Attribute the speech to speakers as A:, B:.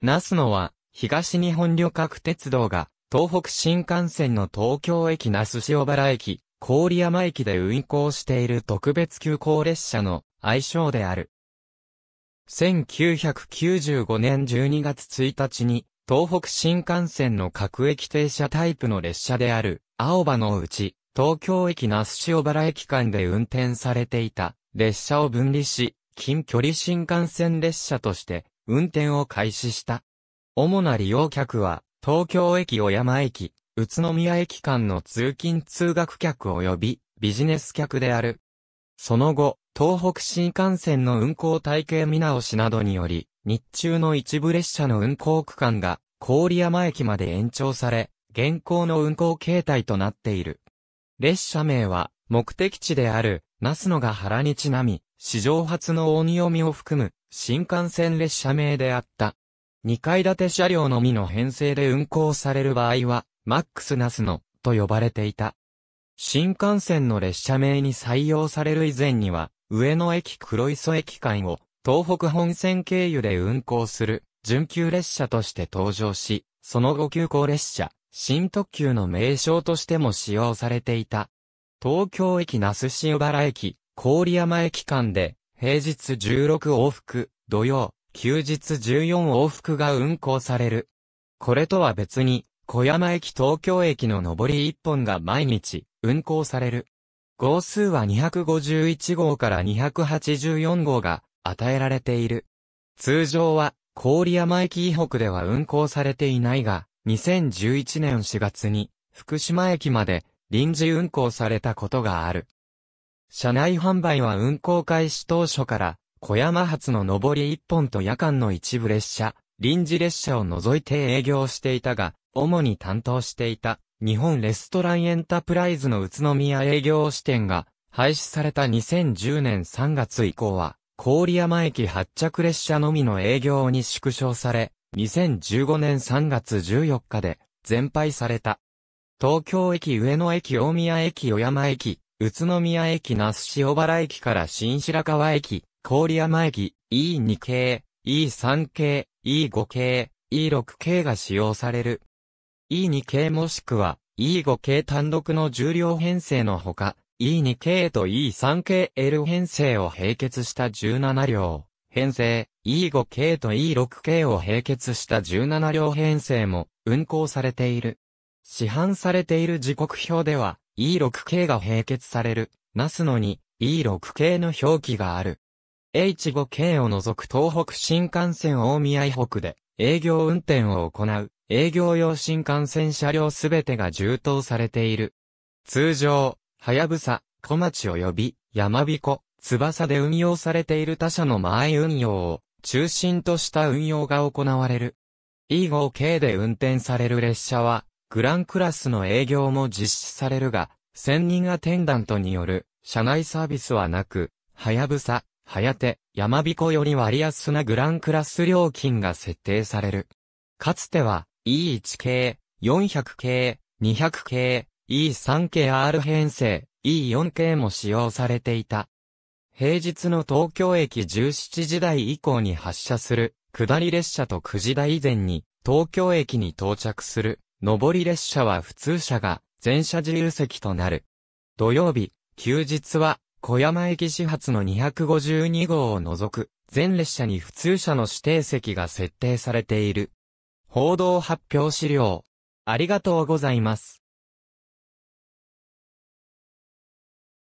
A: ナスノは、東日本旅客鉄道が、東北新幹線の東京駅那須塩原駅、郡山駅で運行している特別急行列車の愛称である。1995年12月1日に、東北新幹線の各駅停車タイプの列車である、青葉のうち、東京駅那須塩原駅間で運転されていた、列車を分離し、近距離新幹線列車として、運転を開始した。主な利用客は、東京駅小山駅、宇都宮駅間の通勤通学客及びビジネス客である。その後、東北新幹線の運行体系見直しなどにより、日中の一部列車の運行区間が郡山駅まで延長され、現行の運行形態となっている。列車名は、目的地である、那須野が原にちなみ、史上初の大に読みを含む、新幹線列車名であった。2階建て車両のみの編成で運行される場合は、マックスナスの、と呼ばれていた。新幹線の列車名に採用される以前には、上野駅黒磯駅間を、東北本線経由で運行する、準急列車として登場し、その後急行列車、新特急の名称としても使用されていた。東京駅那須塩原駅、郡山駅間で、平日16往復、土曜、休日14往復が運行される。これとは別に、小山駅東京駅の上り1本が毎日、運行される。号数は251号から284号が与えられている。通常は、郡山駅以北では運行されていないが、2011年4月に、福島駅まで臨時運行されたことがある。車内販売は運行開始当初から、小山発の上り1本と夜間の一部列車、臨時列車を除いて営業していたが、主に担当していた、日本レストランエンタプライズの宇都宮営業支店が、廃止された2010年3月以降は、郡山駅発着列車のみの営業に縮小され、2015年3月14日で、全廃された。東京駅上野駅大宮駅小山駅、宇都宮駅那須塩原駅から新白川駅、郡山駅、E2 系、E3 系、E5 系、E6 系が使用される。E2 系もしくは E5 系単独の重量編成のほか、E2 系と E3 系 L 編成を並結した17両。編成、E5 系と E6 系を並結した17両編成も運行されている。市販されている時刻表では、E6 k が併結される、ナスのに E6 系の表記がある。H5 k を除く東北新幹線大宮以北で営業運転を行う営業用新幹線車両すべてが充当されている。通常、はやぶさ、小町及び、山彦、翼で運用されている他社の前運用を中心とした運用が行われる。E5 k で運転される列車はグランクラスの営業も実施されるが、1000人アテンダントによる、車内サービスはなく、はやぶさ、はやて、やまびこより割安なグランクラス料金が設定される。かつては、E1 系、400系、200系、E3 系 R 編成、E4 系も使用されていた。平日の東京駅17時台以降に発車する、下り列車と9時台以前に、東京駅に到着する、上り列車は普通車が全車自由席となる。土曜日、休日は小山駅始発の252号を除く全列車に普通車の指定席が設定されている。報道発表資料。ありがとうございます。